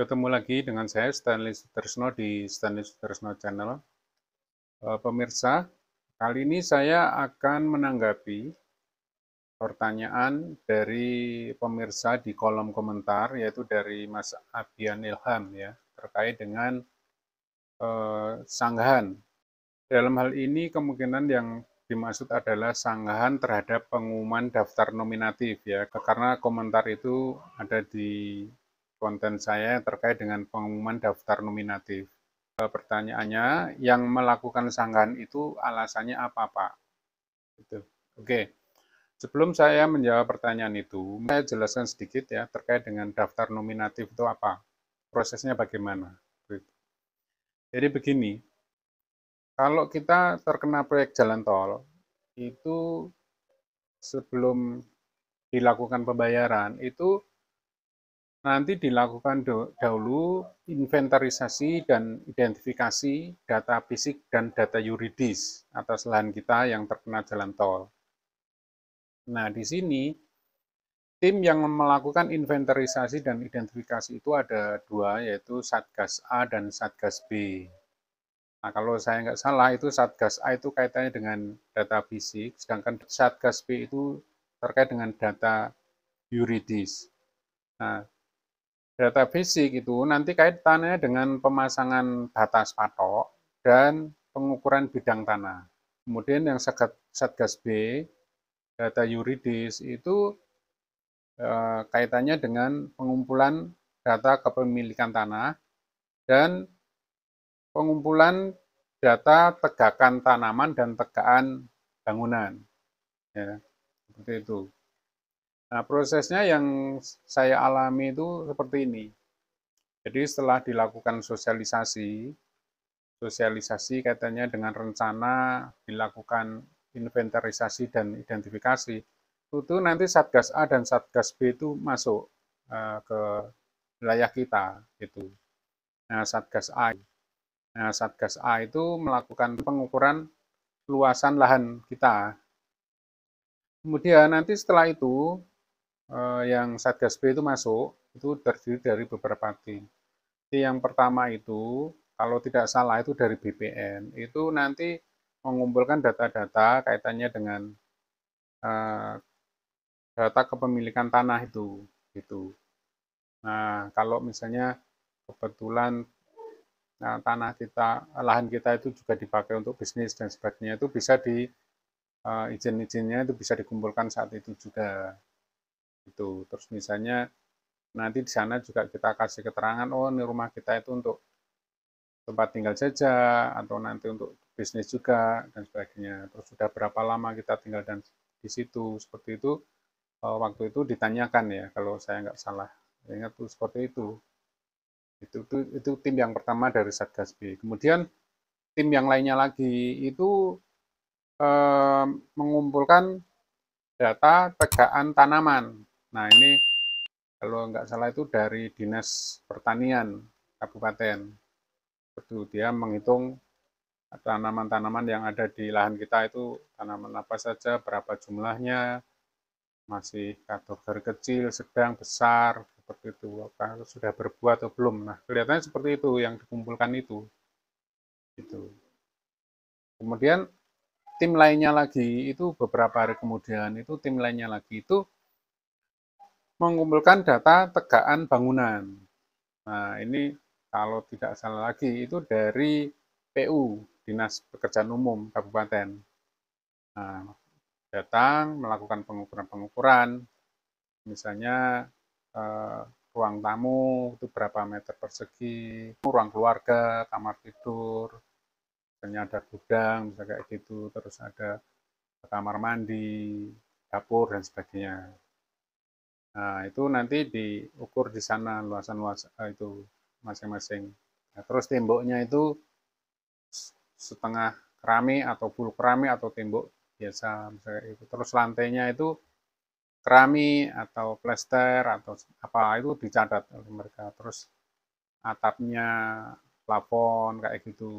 Ketemu lagi dengan saya Stanley Sutrisno di Stanley Sutrisno Channel. Eh, pemirsa, kali ini saya akan menanggapi pertanyaan dari pemirsa di kolom komentar yaitu dari Mas Abian Ilham ya terkait dengan eh, sanggahan. Dalam hal ini kemungkinan yang dimaksud adalah sanggahan terhadap pengumuman daftar nominatif ya karena komentar itu ada di konten saya yang terkait dengan pengumuman daftar nominatif. Eh, pertanyaannya, yang melakukan sanggahan itu alasannya apa, Pak? Gitu. Oke, sebelum saya menjawab pertanyaan itu, saya jelaskan sedikit ya terkait dengan daftar nominatif itu apa, prosesnya bagaimana. Gitu. Jadi begini, kalau kita terkena proyek jalan tol, itu sebelum dilakukan pembayaran itu Nanti dilakukan dahulu inventarisasi dan identifikasi data fisik dan data yuridis atas lahan kita yang terkena jalan tol. Nah, di sini tim yang melakukan inventarisasi dan identifikasi itu ada dua, yaitu Satgas A dan Satgas B. Nah, kalau saya nggak salah, itu Satgas A itu kaitannya dengan data fisik, sedangkan Satgas B itu terkait dengan data yuridis. Nah, data fisik itu nanti kaitannya dengan pemasangan batas patok dan pengukuran bidang tanah. Kemudian yang Satgas B, data yuridis itu eh, kaitannya dengan pengumpulan data kepemilikan tanah dan pengumpulan data tegakan tanaman dan tegakan bangunan. Ya, seperti itu. Nah, prosesnya yang saya alami itu seperti ini. Jadi setelah dilakukan sosialisasi, sosialisasi katanya dengan rencana dilakukan inventarisasi dan identifikasi, itu nanti Satgas A dan Satgas B itu masuk eh, ke wilayah kita itu. Nah, Satgas A. Nah, Satgas A itu melakukan pengukuran luasan lahan kita. Kemudian nanti setelah itu Eh, yang Satgas B itu masuk itu terdiri dari beberapa tim. Jadi yang pertama itu kalau tidak salah itu dari BPN itu nanti mengumpulkan data-data kaitannya dengan eh, data kepemilikan tanah itu gitu. Nah kalau misalnya kebetulan nah, tanah kita, lahan kita itu juga dipakai untuk bisnis dan sebagainya itu bisa di uh, izin-izinnya itu bisa dikumpulkan saat itu juga gitu terus misalnya nanti di sana juga kita kasih keterangan oh ini rumah kita itu untuk tempat tinggal saja atau nanti untuk bisnis juga dan sebagainya terus sudah berapa lama kita tinggal dan di situ seperti itu eh, waktu itu ditanyakan ya kalau saya nggak salah ingat tuh seperti itu itu, itu itu tim yang pertama dari Satgas B kemudian tim yang lainnya lagi itu eh, mengumpulkan data tegaan tanaman Nah ini kalau nggak salah itu dari Dinas Pertanian Kabupaten. Itu dia menghitung tanaman-tanaman yang ada di lahan kita itu tanaman apa saja, berapa jumlahnya, masih kategori kecil, sedang, besar, seperti itu. kalau sudah berbuah atau belum? Nah, kelihatannya seperti itu yang dikumpulkan itu. Itu. Kemudian tim lainnya lagi itu beberapa hari kemudian itu tim lainnya lagi itu mengumpulkan data tegaan bangunan. Nah, ini kalau tidak salah lagi itu dari PU, Dinas Pekerjaan Umum Kabupaten. Nah, datang melakukan pengukuran-pengukuran, misalnya eh, ruang tamu itu berapa meter persegi, ruang keluarga, kamar tidur, misalnya ada gudang, misalnya kayak gitu, terus ada kamar mandi, dapur, dan sebagainya. Nah, itu nanti diukur di sana luasan luas eh, itu masing-masing. Nah, terus temboknya itu setengah keramik atau bulu keramik atau tembok biasa misalnya itu. Terus lantainya itu kerami atau plester atau apa itu dicatat oleh mereka. Terus atapnya plafon kayak gitu,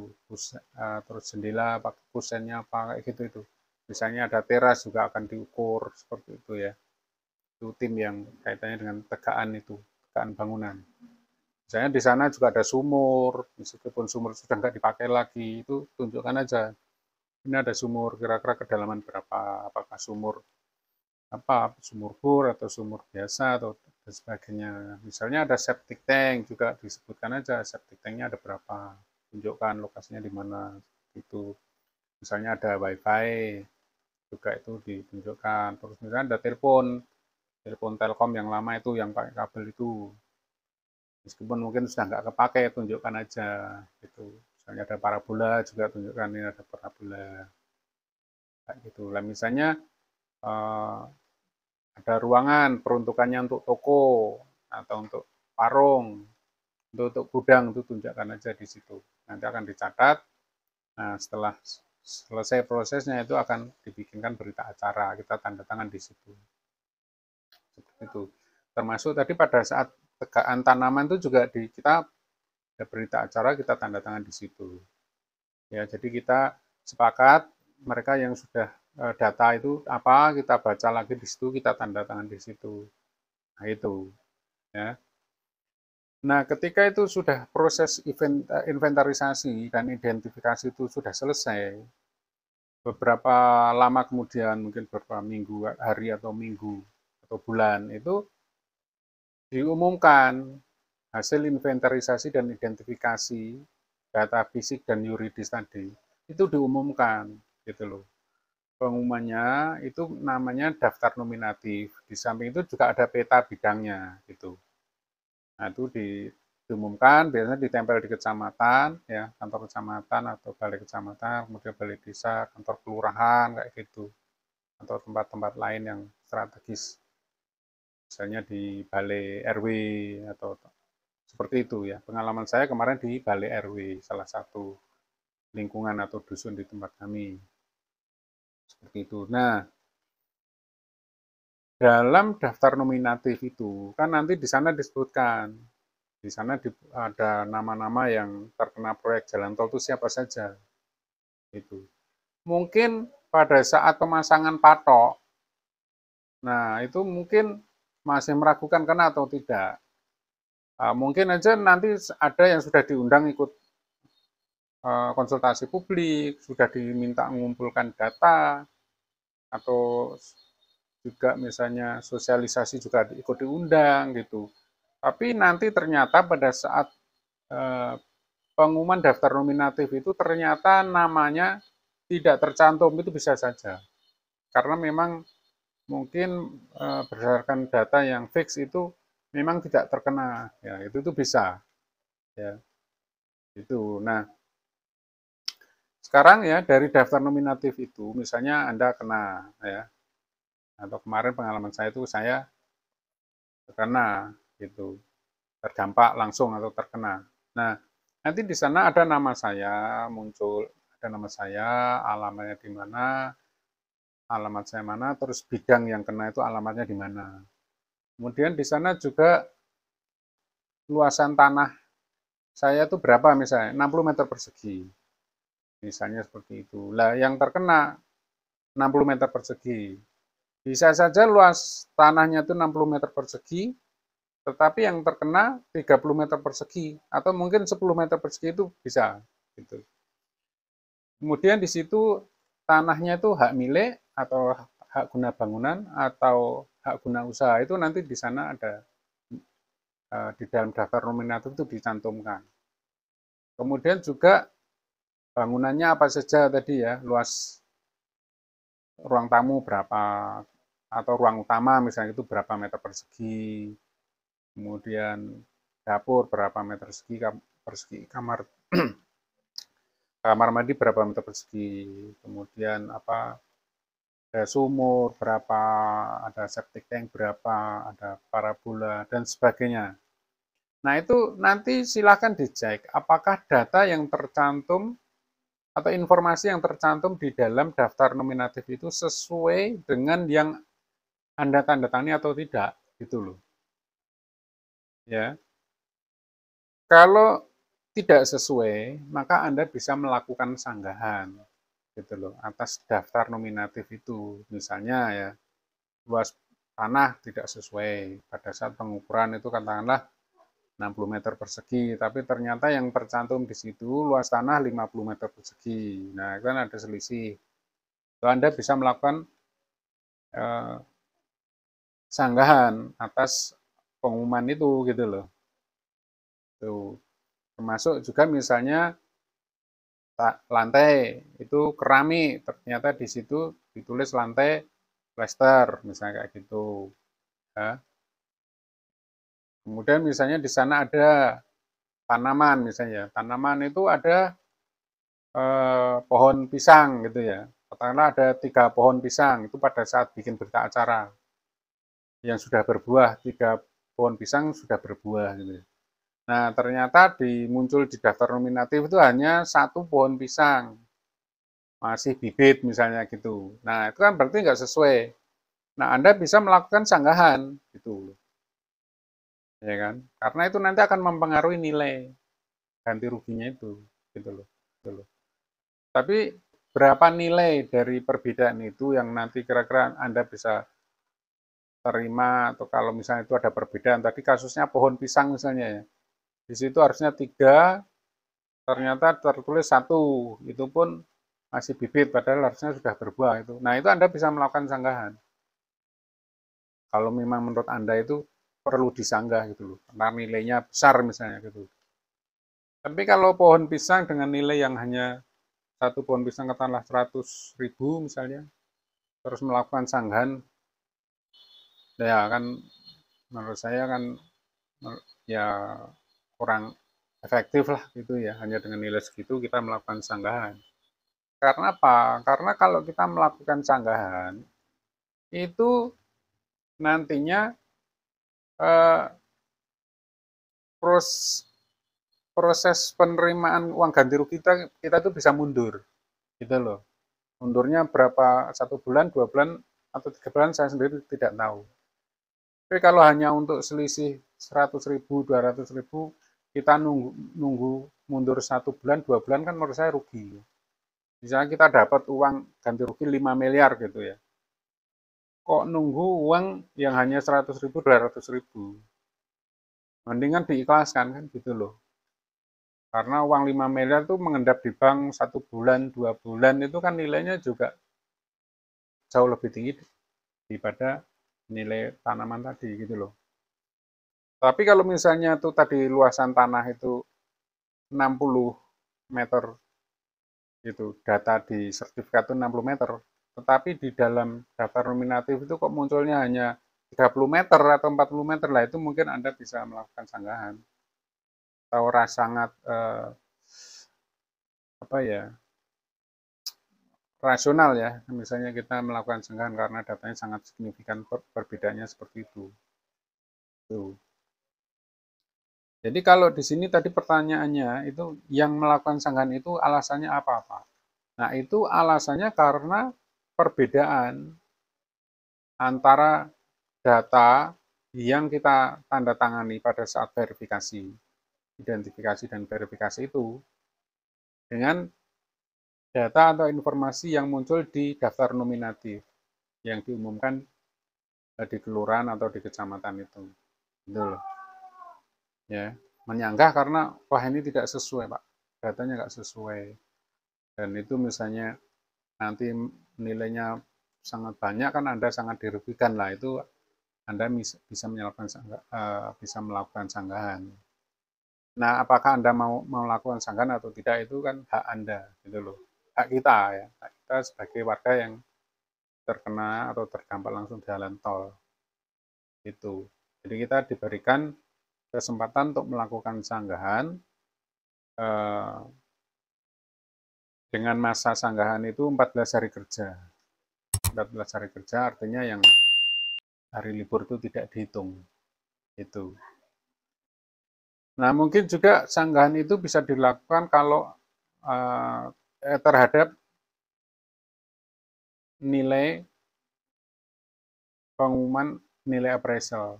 eh, terus jendela pakai kusennya apa kayak gitu itu. Misalnya ada teras juga akan diukur seperti itu ya itu tim yang kaitannya dengan tegaan itu, tegaan bangunan. Misalnya di sana juga ada sumur, meskipun sumur sudah nggak dipakai lagi, itu tunjukkan aja. Ini ada sumur, kira-kira kedalaman berapa, apakah sumur apa sumur bor atau sumur biasa atau dan sebagainya. Misalnya ada septic tank juga disebutkan aja septic tanknya ada berapa, tunjukkan lokasinya di mana itu. Misalnya ada wifi juga itu ditunjukkan. Terus misalnya ada telepon, telepon Telkom yang lama itu yang pakai kabel itu meskipun mungkin sudah nggak kepake tunjukkan aja itu misalnya ada parabola juga tunjukkan ini ada parabola kayak gitu lah misalnya eh, ada ruangan peruntukannya untuk toko atau untuk warung untuk, untuk gudang itu tunjukkan aja di situ nanti akan dicatat nah setelah selesai prosesnya itu akan dibikinkan berita acara kita tanda tangan di situ itu termasuk tadi pada saat tegaan tanaman itu juga di kita ada berita acara kita tanda tangan di situ ya jadi kita sepakat mereka yang sudah e, data itu apa kita baca lagi di situ kita tanda tangan di situ nah itu ya nah ketika itu sudah proses event, e, inventarisasi dan identifikasi itu sudah selesai beberapa lama kemudian mungkin beberapa minggu hari atau minggu atau bulan itu diumumkan hasil inventarisasi dan identifikasi data fisik dan yuridis tadi itu diumumkan gitu loh pengumumannya itu namanya daftar nominatif di samping itu juga ada peta bidangnya gitu nah itu di, diumumkan biasanya ditempel di kecamatan ya kantor kecamatan atau balai kecamatan kemudian balai desa kantor kelurahan kayak gitu atau tempat-tempat lain yang strategis misalnya di balai RW atau seperti itu ya. Pengalaman saya kemarin di balai RW salah satu lingkungan atau dusun di tempat kami. Seperti itu. Nah, dalam daftar nominatif itu kan nanti di sana disebutkan di sana ada nama-nama yang terkena proyek jalan tol itu siapa saja itu mungkin pada saat pemasangan patok nah itu mungkin masih meragukan kena atau tidak. Ah, mungkin aja nanti ada yang sudah diundang ikut ah, konsultasi publik, sudah diminta mengumpulkan data, atau juga misalnya sosialisasi juga ikut diundang gitu. Tapi nanti ternyata pada saat eh, pengumuman daftar nominatif itu ternyata namanya tidak tercantum itu bisa saja. Karena memang mungkin uh, berdasarkan data yang fix itu memang tidak terkena ya itu itu bisa ya itu nah sekarang ya dari daftar nominatif itu misalnya anda kena ya atau kemarin pengalaman saya itu saya terkena gitu terdampak langsung atau terkena nah nanti di sana ada nama saya muncul ada nama saya alamatnya di mana alamat saya mana, terus bidang yang kena itu alamatnya di mana. Kemudian di sana juga luasan tanah saya itu berapa misalnya, 60 meter persegi. Misalnya seperti itu. Lah yang terkena 60 meter persegi. Bisa saja luas tanahnya itu 60 meter persegi, tetapi yang terkena 30 meter persegi atau mungkin 10 meter persegi itu bisa gitu. Kemudian di situ tanahnya itu hak milik, atau hak guna bangunan atau hak guna usaha itu nanti di sana ada eh, di dalam daftar nominatif itu dicantumkan. Kemudian juga bangunannya apa saja tadi ya, luas ruang tamu berapa atau ruang utama misalnya itu berapa meter persegi, kemudian dapur berapa meter persegi, persegi kamar kamar mandi berapa meter persegi, kemudian apa ada sumur berapa, ada septic tank berapa, ada parabola, dan sebagainya. Nah, itu nanti silahkan dicek apakah data yang tercantum atau informasi yang tercantum di dalam daftar nominatif itu sesuai dengan yang Anda tanda tangani atau tidak, gitu loh. Ya. Kalau tidak sesuai, maka Anda bisa melakukan sanggahan gitu loh atas daftar nominatif itu misalnya ya luas tanah tidak sesuai pada saat pengukuran itu katakanlah 60 meter persegi tapi ternyata yang tercantum di situ luas tanah 50 meter persegi nah kan ada selisih so, Anda bisa melakukan eh, sanggahan atas pengumuman itu gitu loh tuh termasuk juga misalnya lantai itu keramik ternyata di situ ditulis lantai plester misalnya kayak gitu ya. kemudian misalnya di sana ada tanaman misalnya tanaman itu ada eh, pohon pisang gitu ya katakanlah ada tiga pohon pisang itu pada saat bikin berita acara yang sudah berbuah tiga pohon pisang sudah berbuah gitu ya. Nah, ternyata di muncul di daftar nominatif itu hanya satu pohon pisang. Masih bibit misalnya gitu. Nah, itu kan berarti nggak sesuai. Nah, Anda bisa melakukan sanggahan gitu. Ya kan? Karena itu nanti akan mempengaruhi nilai ganti ruginya itu gitu loh. Gitu loh. Tapi berapa nilai dari perbedaan itu yang nanti kira-kira Anda bisa terima atau kalau misalnya itu ada perbedaan tadi kasusnya pohon pisang misalnya ya di situ harusnya tiga, ternyata tertulis satu. Itu pun masih bibit, padahal harusnya sudah berbuah itu. Nah, itu Anda bisa melakukan sanggahan. Kalau memang menurut Anda itu perlu disanggah gitu loh, karena nilainya besar misalnya gitu. Tapi kalau pohon pisang dengan nilai yang hanya satu pohon pisang katakanlah 100 ribu misalnya, terus melakukan sanggahan, ya kan menurut saya kan ya kurang efektif lah gitu ya hanya dengan nilai segitu kita melakukan sanggahan karena apa karena kalau kita melakukan sanggahan itu nantinya eh, proses penerimaan uang ganti rugi kita kita itu bisa mundur gitu loh mundurnya berapa satu bulan dua bulan atau tiga bulan saya sendiri tidak tahu tapi kalau hanya untuk selisih 100 ribu, 200 ribu, kita nunggu, nunggu mundur satu bulan, dua bulan kan menurut saya rugi. Misalnya kita dapat uang ganti rugi 5 miliar gitu ya. Kok nunggu uang yang hanya 100 ribu, 200 ribu. Mendingan diikhlaskan kan gitu loh. Karena uang 5 miliar itu mengendap di bank satu bulan, dua bulan itu kan nilainya juga jauh lebih tinggi daripada nilai tanaman tadi gitu loh. Tapi kalau misalnya itu tadi luasan tanah itu 60 meter itu data di sertifikat itu 60 meter, tetapi di dalam daftar nominatif itu kok munculnya hanya 30 meter atau 40 meter lah itu mungkin Anda bisa melakukan sanggahan atau sangat eh, apa ya rasional ya misalnya kita melakukan sanggahan karena datanya sangat signifikan perbedaannya seperti itu. Tuh. Jadi kalau di sini tadi pertanyaannya itu yang melakukan sanggahan itu alasannya apa-apa? Nah itu alasannya karena perbedaan antara data yang kita tanda tangani pada saat verifikasi, identifikasi dan verifikasi itu dengan data atau informasi yang muncul di daftar nominatif yang diumumkan eh, di kelurahan atau di kecamatan itu. Gitu loh ya menyanggah karena wah ini tidak sesuai pak datanya nggak sesuai dan itu misalnya nanti nilainya sangat banyak kan anda sangat dirugikan lah itu anda bisa melakukan eh, bisa melakukan sanggahan nah apakah anda mau melakukan sanggahan atau tidak itu kan hak anda gitu loh hak kita ya hak kita sebagai warga yang terkena atau terdampak langsung jalan tol itu jadi kita diberikan kesempatan untuk melakukan sanggahan eh, dengan masa sanggahan itu 14 hari kerja. 14 hari kerja artinya yang hari libur itu tidak dihitung. Itu. Nah, mungkin juga sanggahan itu bisa dilakukan kalau eh, eh terhadap nilai pengumuman nilai appraisal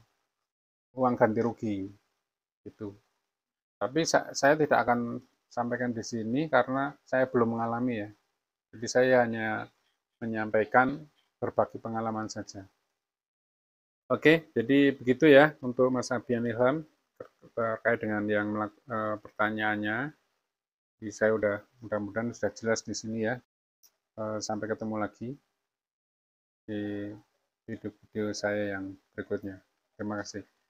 uang ganti rugi itu tapi saya tidak akan sampaikan di sini karena saya belum mengalami ya jadi saya hanya menyampaikan berbagi pengalaman saja oke jadi begitu ya untuk Mas Abian Ilham terkait dengan yang eh, pertanyaannya jadi saya udah mudah-mudahan sudah jelas di sini ya eh, sampai ketemu lagi di video-video saya yang berikutnya terima kasih